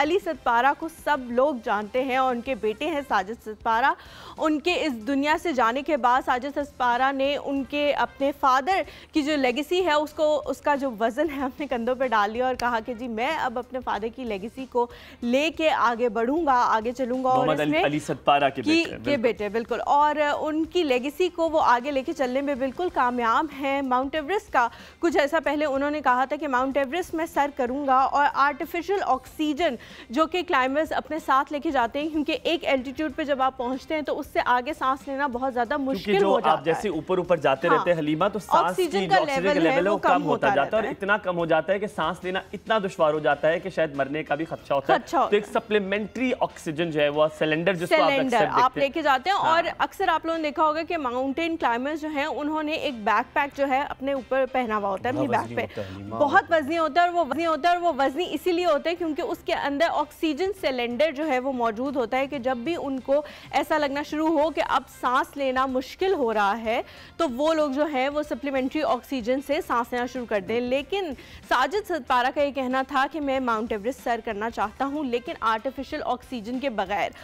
अली सतपारा को सब लोग जानते हैं और उनके बेटे हैं साजिद सतपारा उनके इस दुनिया से जाने के बाद साजिद सतपारा ने उनके अपने फादर की जो लेगेसी है उसको उसका जो वज़न है अपने कंधों पर डाल लिया और कहा कि जी मैं अब अपने फादर की लेगेसी को लेके आगे बढ़ूंगा आगे चलूंगा और इसमें अली सतपारा के की, बेटे, के बेटे बिल्कुल और उनकी लेगेसी को वो आगे लेके चलने में बिल्कुल कामयाब है माउंट एवरेस्ट का कुछ ऐसा पहले उन्होंने कहा था कि माउंट एवरेस्ट मैं सर करूँगा और आर्टिफिशल ऑक्सीजन जो कि क्लाइंबर्स अपने साथ लेके जाते हैं क्योंकि एक एल्टीट्यूड पे जब आप पहुंचते हैं तो उससे आगे सांस लेना बहुत ज्यादा मुश्किल हो जाता है जैसे ऊपर ऊपर जाते हाँ, रहते हैं हलीमा हाँ। तो सांस की जो ऑक्सीजन का लेवल है वो कम होता जाता है और इतना कम हो जाता है कि सांस लेना इतना दुश्वार हो जाता है कि शायद मरने का भी खदशा होता है तो एक सप्लीमेंट्री ऑक्सीजन जो है वो सिलेंडर जिसको आप लेके जाते हैं हाँ। और अक्सर आप लोगों ने देखा होगा कि माउंटेन क्लाइंबर्स जो है उन्होंने एक बैकपैक जो है अपने ऊपर पहना हुआ होता है अपनी बैक पे बहुत वजनी होता है और वो वजनी होता है और वो वजनी इसीलिए होता है क्योंकि उसके अंदर ऑक्सीजन सिलेंडर जो है वो मौजूद होता है कि जब भी उनको ऐसा लगना शुरू हो कि अब सांस लेना मुश्किल हो रहा है तो वो लोग जो है वो सप्लीमेंट्री ऑक्सीजन से सांस लेना शुरू कर दें लेकिन साजिद सतपारा का ये कहना था कि मैं माउंट एवरेस्ट सर करना चाहता हूँ लेकिन आर्टिफिशियल ऑक्सीजन के बगैर